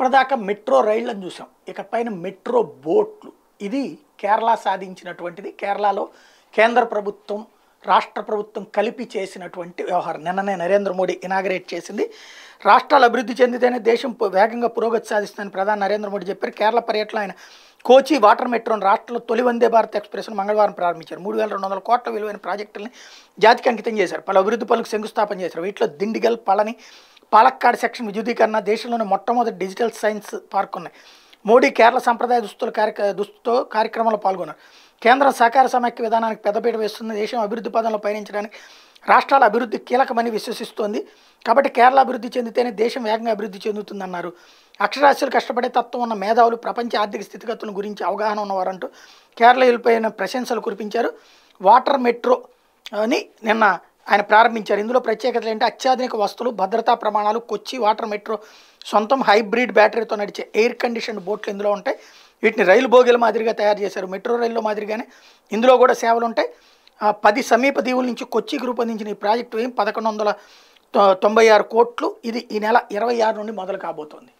ఇప్పటిదాకా మెట్రో రైళ్ళని చూసాం ఇక పైన మెట్రో బోట్లు ఇది కేరళ సాధించినటువంటిది కేరళలో కేంద్ర ప్రభుత్వం రాష్ట్ర ప్రభుత్వం కలిపి చేసినటువంటి వ్యవహారం నిన్ననే నరేంద్ర మోడీ ఇనాగరేట్ చేసింది రాష్ట్రాలు అభివృద్ధి చెందితేనే దేశం వేగంగా పురోగతి సాధిస్తుందని ప్రధాని నరేంద్ర మోడీ చెప్పారు కేరళ పర్యటన ఆయన కోచి వాటర్ మెట్రోను రాష్ట్రంలో తొలి వందే భారత్ ఎక్స్ప్రెస్ను మంగళవారం ప్రారంభించారు మూడు వేల రెండు వందల కోట్ల విలువైన ప్రాజెక్టులని జాతికి అంకితం చేశారు పలు అభివృద్ధి పనులకు శంకుస్థాపన చేశారు వీటిలో దిండిగల్ పళని పాలక్కాడ్ సెక్షన్ విద్యుదీకరణ దేశంలోని మొట్టమొదటి డిజిటల్ సైన్స్ పార్క్ ఉన్నాయి మోడీ కేరళ సంప్రదాయ దుస్తుల కార్య దుస్తుతో కార్యక్రమంలో పాల్గొన్నారు కేంద్ర సహకార సమాఖ్య విధానానికి పెద్దపీట వేస్తుంది దేశం అభివృద్ధి పదంలో పయనించడానికి రాష్ట్రాల అభివృద్ధి కీలకమని విశ్వసిస్తోంది కాబట్టి కేరళ అభివృద్ధి చెందితేనే దేశం వేగంగా అభివృద్ధి చెందుతుందన్నారు అక్షరాస్యులు కష్టపడే తత్వం ఉన్న మేధావులు ప్రపంచ ఆర్థిక స్థితిగతుల గురించి అవగాహన ఉన్నవారంటూ కేరళ వెళ్ళిపోయిన ప్రశంసలు కురిపించారు వాటర్ మెట్రో అని నిన్న ఆయన ప్రారంభించారు ఇందులో ప్రత్యేకతలు ఏంటి అత్యాధునిక వస్తువులు భద్రతా ప్రమాణాలు కొచ్చి వాటర్ మెట్రో సొంతం హైబ్రిడ్ బ్యాటరీతో నడిచే ఎయిర్ కండిషన్ బోట్లు ఇందులో ఉంటాయి వీటిని రైలు బోగిల మాదిరిగా తయారు చేశారు మెట్రో రైల్లో మాదిరిగానే ఇందులో కూడా సేవలు ఉంటాయి పది సమీప దీవుల నుంచి కొచ్చికి రూపొందించిన ఈ ప్రాజెక్టు ఏం పదకొండు వందల తొంభై ఆరు కోట్లు ఇది ఈ నెల ఇరవై ఆరు నుండి మొదలు కాబోతోంది